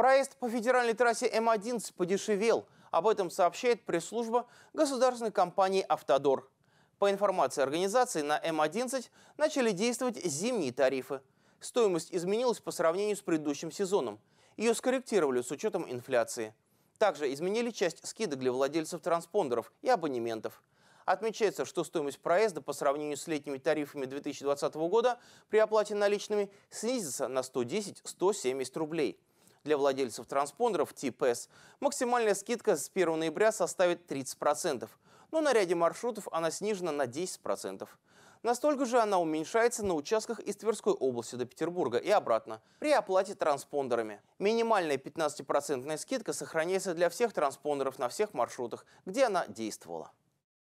Проезд по федеральной трассе М11 подешевел. Об этом сообщает пресс-служба государственной компании «Автодор». По информации организации, на М11 начали действовать зимние тарифы. Стоимость изменилась по сравнению с предыдущим сезоном. Ее скорректировали с учетом инфляции. Также изменили часть скидок для владельцев транспондеров и абонементов. Отмечается, что стоимость проезда по сравнению с летними тарифами 2020 года при оплате наличными снизится на 110-170 рублей – для владельцев транспондеров тип S максимальная скидка с 1 ноября составит 30%, но на ряде маршрутов она снижена на 10%. Настолько же она уменьшается на участках из Тверской области до Петербурга и обратно при оплате транспондерами. Минимальная 15% скидка сохраняется для всех транспондеров на всех маршрутах, где она действовала.